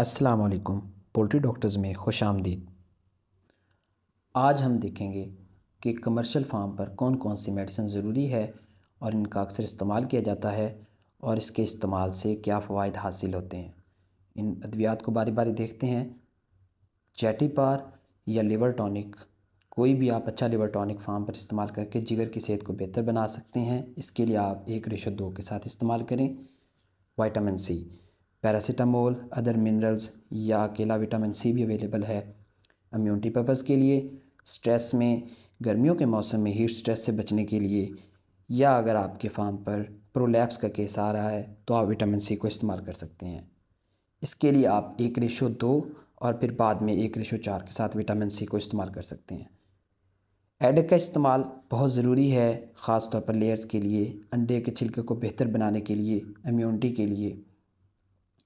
असलकुम poultry doctors में खुश आमदीद आज हम देखेंगे कि कमर्शियल फार्म पर कौन कौन सी मेडिसिन ज़रूरी है और इनका अक्सर इस्तेमाल किया जाता है और इसके इस्तेमाल से क्या फ़वाद हासिल होते हैं इन अद्वियात को बारी बारी देखते हैं चैटी पार या लिवर टॉनिक कोई भी आप अच्छा लिवर टॉनिक फार्म पर इस्तेमाल करके जिगर की सेहत को बेहतर बना सकते हैं इसके लिए आप एक रेशो दो के साथ इस्तेमाल करें vitamin C paracetamol other minerals या अकेला विटामिन सी भी अवेलेबल है इम्यूनिटी पर्पज़ के लिए स्ट्रेस में गर्मियों के मौसम में हीट स्ट्रेस से बचने के लिए या अगर आपके फार्म पर प्रोलैप्स का केस आ रहा है तो आप विटामिन सी को इस्तेमाल कर सकते हैं इसके लिए आप एक रेशो दो और फिर बाद में एक रेशो चार के साथ विटामिन सी को इस्तेमाल कर सकते हैं एड का इस्तेमाल बहुत ज़रूरी है ख़ास तौर पर लेयर्स के लिए अंडे के छिलके को बेहतर बनाने के लिए इम्यूनिटी के लिए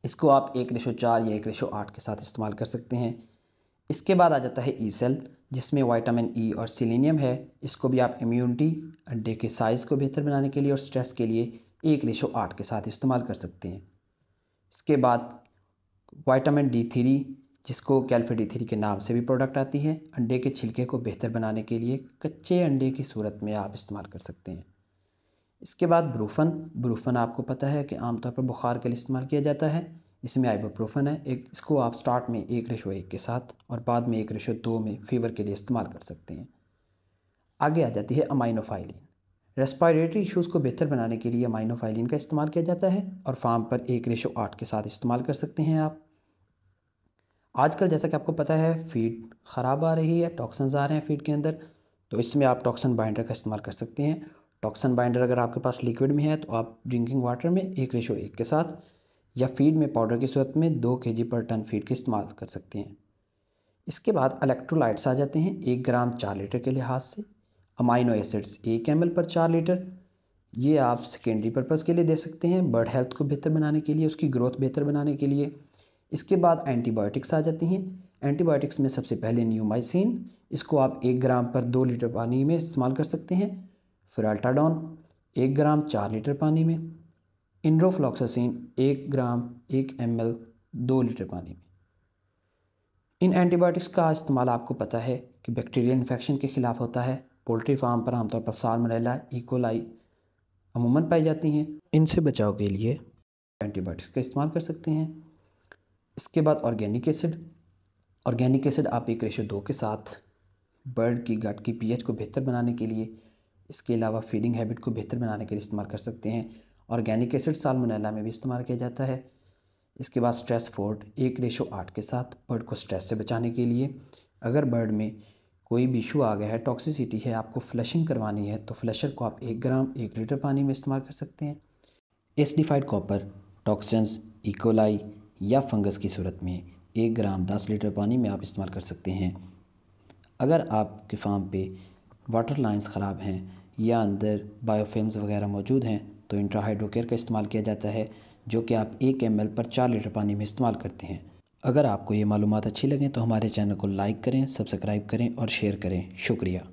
इसको आप एक रेशो चार या एक रेशो आठ के साथ इस्तेमाल कर सकते हैं इसके बाद आ जाता है ई e सेल जिसमें वाइटामिन ई e और सिलीनियम है इसको भी आप इम्यूनिटी अंडे के साइज़ को बेहतर बनाने के लिए और स्ट्रेस के लिए एक रेशो आठ के साथ इस्तेमाल कर सकते हैं इसके बाद वाइटामिन डी थ्री जिसको कैल्फे डी थ्री के नाम से भी प्रोडक्ट आती है अंडे के छिलके को बेहतर बनाने के लिए कच्चे अंडे की सूरत में आप इस्तेमाल कर सकते हैं इसके बाद ब्रूफन ब्रूफन आपको पता है कि आमतौर पर बुखार के लिए इस्तेमाल किया जाता है इसमें आइबोप्रोफन है एक इसको आप स्टार्ट में एक रेशो एक के साथ और बाद में एक रेशो दो में फीवर के लिए इस्तेमाल कर सकते हैं आगे आ जाती है अमाइनोफाइलिन रेस्पायरेटरी इश्यूज़ को बेहतर बनाने के लिए अमाइनोफाइलिन का इस्तेमाल किया जाता है और फार्म पर एक रेशो आठ के साथ इस्तेमाल कर सकते हैं आप आजकल जैसा कि आपको पता है फीड ख़राब आ रही है टॉक्सन आ रहे हैं फीड के अंदर तो इसमें आप टॉक्सन बाइंडर का इस्तेमाल कर सकते हैं टॉक्सन बाइंडर अगर आपके पास लिक्विड में है तो आप ड्रिंकिंग वाटर में एक रेशो एक के साथ या फीड में पाउडर की सूरत में दो के पर टन फीड के इस्तेमाल कर सकते हैं इसके बाद इलेक्ट्रोलाइट्स आ जाते हैं एक ग्राम चार लीटर के लिहाज से अमाइनो एसिड्स एक एम पर चार लीटर ये आप सेकेंडरी पर्पज़ के लिए दे सकते हैं बर्ड हेल्थ को बेहतर बनाने के लिए उसकी ग्रोथ बेहतर बनाने के लिए इसके बाद एंटीबायोटिक्स आ जाती हैं एंटीबायोटिक्स में सबसे पहले न्यूमाइसिन इसको आप एक ग्राम पर दो लीटर पानी में इस्तेमाल कर सकते हैं फ्राल्टाडॉन एक ग्राम चार लीटर पानी में इंड्रोफ्लॉक्सासिन एक ग्राम एक एम एल दो लीटर पानी में इन एंटीबायोटिक्स का इस्तेमाल आपको पता है कि बैक्टीरियल इन्फेक्शन के खिलाफ होता है पोल्ट्री फार्म पर आमतौर पर मलेला इकोलाई e. अमूमन पाई जाती हैं इनसे बचाव के लिए एंटीबायोटिक्स का इस्तेमाल कर सकते हैं इसके बाद ऑर्गेनिक एसिड ऑर्गेनिक एसिड आप एक रेशो दो के साथ बर्ड की गट की पीएच को बेहतर बनाने के लिए इसके अलावा फीडिंग हैबिट को बेहतर बनाने के लिए इस्तेमाल कर सकते हैं ऑर्गेनिक एसिड सालमोनेला में भी इस्तेमाल किया जाता है इसके बाद स्ट्रेस फोर्ड एक रेशो आठ के साथ बर्ड को स्ट्रेस से बचाने के लिए अगर बर्ड में कोई भी इशू आ गया है टॉक्सिसिटी है आपको फ्लशिंग करवानी है तो फ्लशर को आप एक ग्राम एक लीटर पानी में इस्तेमाल कर सकते हैं एसडीफाइड कॉपर टॉक्सेंस इकोलाई या फंगस की सूरत में एक ग्राम दस लीटर पानी में आप इस्तेमाल कर सकते हैं अगर आपके फार्म पे वाटर लाइन्स ख़राब हैं या अंदर बायोफिल्म्स वगैरह मौजूद हैं तो इंट्रा हाइड्रोकेयर का इस्तेमाल किया जाता है जो कि आप एक एम पर चार लीटर पानी में इस्तेमाल करते हैं अगर आपको ये मालूम अच्छी लगें तो हमारे चैनल को लाइक करें सब्सक्राइब करें और शेयर करें शुक्रिया